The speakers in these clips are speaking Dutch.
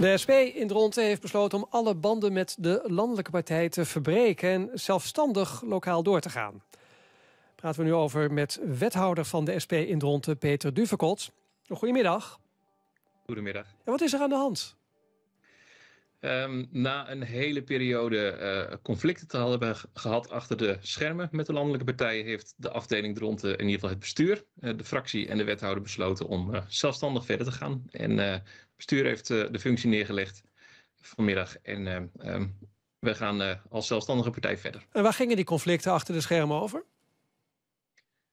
De SP in Dronten heeft besloten om alle banden met de landelijke partij te verbreken en zelfstandig lokaal door te gaan. praten we nu over met wethouder van de SP in Dronten Peter Duvekot. Goedemiddag. Goedemiddag. En wat is er aan de hand? Ehm, na een hele periode eh, conflicten te hebben gehad achter de schermen met de landelijke partijen, heeft de afdeling Dronten in ieder geval het bestuur, eh, de fractie en de wethouder besloten om eh, zelfstandig verder te gaan. En bestuur heeft eh, de functie neergelegd vanmiddag. En um, we gaan eh, als zelfstandige partij verder. En waar gingen die conflicten achter de schermen over?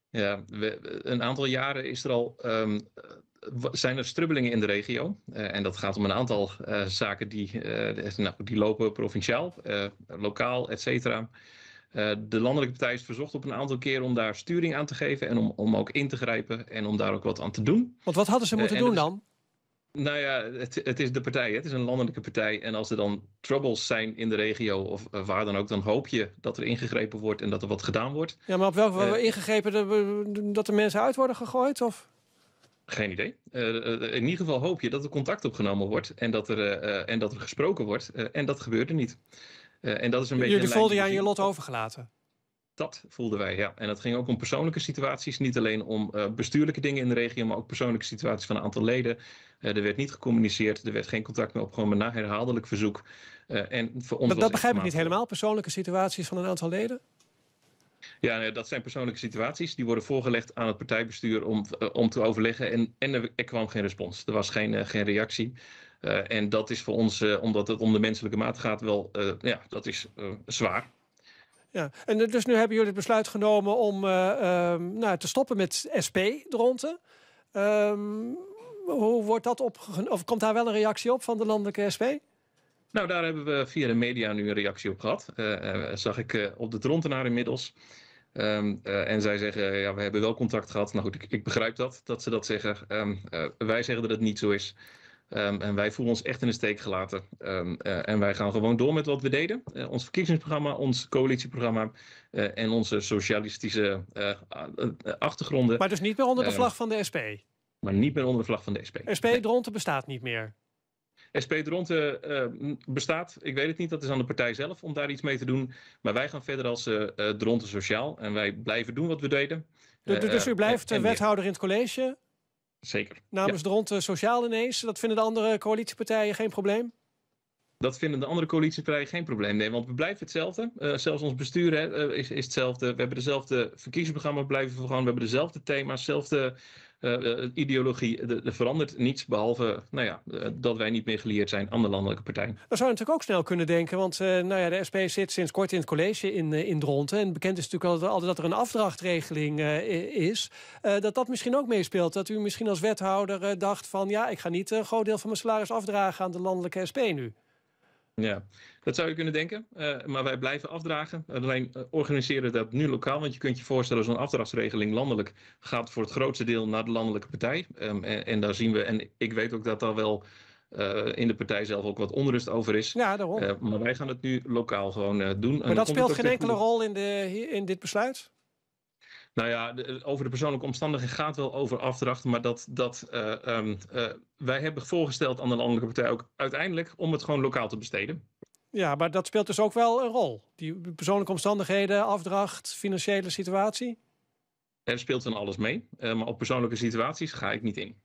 Ja, een aantal jaren is er al, um, zijn er strubbelingen in de regio. en dat gaat om een aantal zaken die, nou, die lopen provinciaal, lokaal, et cetera. de landelijke partij is verzocht op een aantal keer om daar sturing aan te geven en om, om ook in te grijpen en om daar ook wat aan te doen. Want wat hadden ze moeten doen dan? Nou ja, het, het, is de partij. Het is een landelijke partij. En als er dan troubles zijn in de regio of eh, waar dan ook, dan hoop je dat er ingegrepen wordt en dat er wat gedaan wordt. Ja, maar op welke uh, ingegrepen? dat de mensen uit worden gegooid? Of? Geen idee. Eh, eh, in ieder geval hoop je dat er contact opgenomen wordt en dat er, en dat er gesproken wordt. en dat gebeurde niet. en dat is een beetje. Jullie voelden je aan je lot overgelaten? Dat voelden wij, ja. En dat ging ook om persoonlijke situaties. Niet alleen om uh, bestuurlijke dingen in de regio, maar ook persoonlijke situaties van een aantal leden. Uh, er werd niet gecommuniceerd, er werd geen contact meer opgenomen na herhaaldelijk verzoek. Uh, en voor ons dat, begrijp ik niet helemaal, persoonlijke situaties van een aantal leden? Ja, dat zijn persoonlijke situaties. Die worden voorgelegd aan het partijbestuur om, om te overleggen. En, en er, kwam geen respons. Er was geen, geen reactie. Uh, en dat is voor ons, omdat het om de menselijke maat gaat, wel, uh, ja, dat is zwaar. Ja. En eh, dus nu hebben jullie het besluit genomen om eh, ehm, nou, te stoppen met SP, dronten. Ehm, hoe wordt dat op? Of komt daar wel een reactie op van de landelijke SP? Nou, daar hebben we via de media nu een reactie op gehad. Uh, zag ik op de Drontenaar inmiddels. Ehm, en zij zeggen, ja, we hebben wel contact gehad. Nou goed, ik, ik begrijp dat, dat ze dat zeggen. wij zeggen dat het niet zo is. Ehm, en wij voelen ons echt in de steek gelaten. Ehm, eh, en wij gaan gewoon door met wat we deden. Eh, ons verkiezingsprogramma, ons coalitieprogramma eh, en onze socialistische achtergronden. Maar dus niet meer onder de vlag van de SP? Maar niet meer onder de vlag van de SP. SP bestaat niet meer? SP Dronten bestaat. Ik weet het niet. Dat is aan de partij zelf om daar iets mee te doen. Maar wij gaan verder als uh, Dronten Sociaal. En wij blijven doen wat we deden. dus u blijft wethouder in het college zeker. Namens de Rond Sociaal ineens, dat vinden de andere coalitiepartijen geen probleem? Dat vinden de andere coalitiepartijen geen probleem. Nee, want we blijven hetzelfde. Eh, zelfs ons bestuur hè, eh, is, is hetzelfde. We hebben dezelfde verkiezingsprogramma blijven we gewoon. We hebben dezelfde thema's, dezelfde eh, eh, ideologie, de, verandert niets behalve nou ja, eh, dat wij niet meer geleerd zijn aan de landelijke partij. Dan zou je natuurlijk ook snel kunnen denken, want nou ja, de SP zit sinds kort in het college in, in Dronten. En bekend is natuurlijk altijd, altijd dat er een afdrachtregeling is. dat dat misschien ook meespeelt. Dat u misschien als wethouder dacht van ja, ik ga niet een groot deel van mijn salaris afdragen aan de landelijke SP nu. Ja, dat zou je kunnen denken. Eh, maar wij blijven afdragen. Alleen eh, organiseren dat nu lokaal. Want je kunt je voorstellen, zo'n afdragsregeling landelijk gaat voor het grootste deel naar de landelijke partij. Ehm, en, daar zien we, en ik weet ook dat daar wel eh, in de partij zelf ook wat onrust over is. Ja, daarom. maar wij gaan het nu lokaal gewoon doen. Maar dat speelt geen enkele rol in, de, in dit besluit? Nou ja, eh, over de persoonlijke omstandigheden gaat wel over afdracht, maar dat, dat eh, ehm, eh, wij hebben voorgesteld aan de landelijke partij ook uiteindelijk om het gewoon lokaal te besteden. Ja, maar dat speelt dus ook wel een rol. Die persoonlijke omstandigheden, afdracht, financiële situatie. Er speelt dan alles mee, maar op persoonlijke situaties ga ik niet in.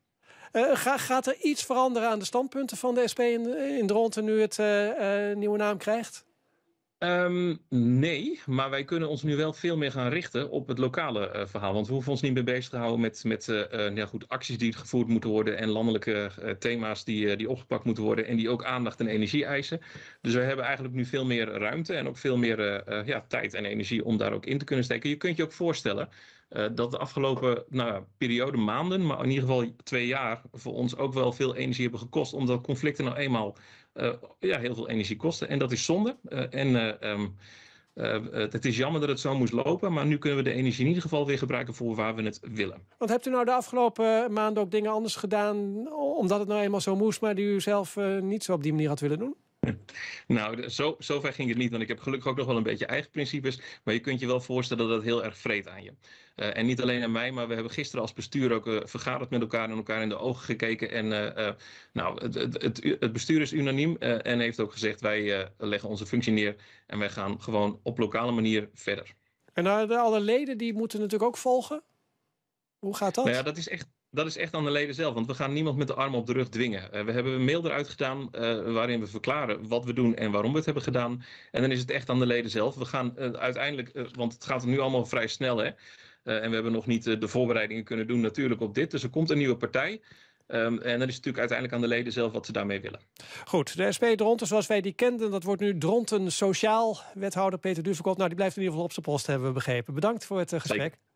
gaat er iets veranderen aan de standpunten van de SP in, in nu het uh, nieuwe naam krijgt? Ehm, nee, maar wij kunnen ons nu wel veel meer gaan richten op het lokale eh, verhaal. Want we hoeven ons niet meer bezig te houden met, met uh, ja goed, acties die gevoerd moeten worden en landelijke thema's die, die opgepakt moeten worden en die ook aandacht en energie eisen. Dus we hebben eigenlijk nu veel meer ruimte en ook veel meer ja, tijd en energie om daar ook in te kunnen steken. Je kunt je ook voorstellen dat de afgelopen nou, periode, maanden, maar in ieder geval twee jaar, voor ons ook wel veel energie hebben gekost, omdat conflicten nou eenmaal eh, ja, heel veel energie kosten. En dat is zonde. Eh, en eh, ehm, het is jammer dat het zo moest lopen, maar nu kunnen we de energie in ieder geval weer gebruiken voor waar we het willen. Want hebt u nou de afgelopen maanden ook dingen anders gedaan, omdat het nou eenmaal zo moest, maar die u zelf niet zo op die manier had willen doen? Nou, zo, zover ging het niet, want ik heb gelukkig ook nog wel een beetje eigen principes. Maar je kunt je wel voorstellen dat dat heel erg vreet aan je. Eh, en niet alleen aan mij, maar we hebben gisteren als bestuur ook eh, vergaderd met elkaar en elkaar in de ogen gekeken. En eh, nou, het, het, het, het, bestuur is unaniem en heeft ook gezegd: wij leggen onze functie neer en wij gaan gewoon op lokale manier verder. En nou, alle leden die moeten natuurlijk ook volgen. Hoe gaat dat? Nou ja, dat is echt dat is echt aan de leden zelf. Want we gaan niemand met de armen op de rug dwingen. Eh, we hebben een mail eruit gedaan eh, waarin we verklaren wat we doen en waarom we het hebben gedaan. En dan is het echt aan de leden zelf. We gaan eh, uiteindelijk, want het gaat nu allemaal vrij snel hè. en we hebben nog niet de voorbereidingen kunnen doen natuurlijk op dit. Dus er komt een nieuwe partij. Ehm, en dan is het natuurlijk uiteindelijk aan de leden zelf wat ze daarmee willen. Goed, de SP Dronten zoals wij die kenden, dat wordt nu Dronten Sociaal. Wethouder Peter Duverkop, nou die blijft in ieder geval op zijn post hebben we begrepen. Bedankt voor het gesprek.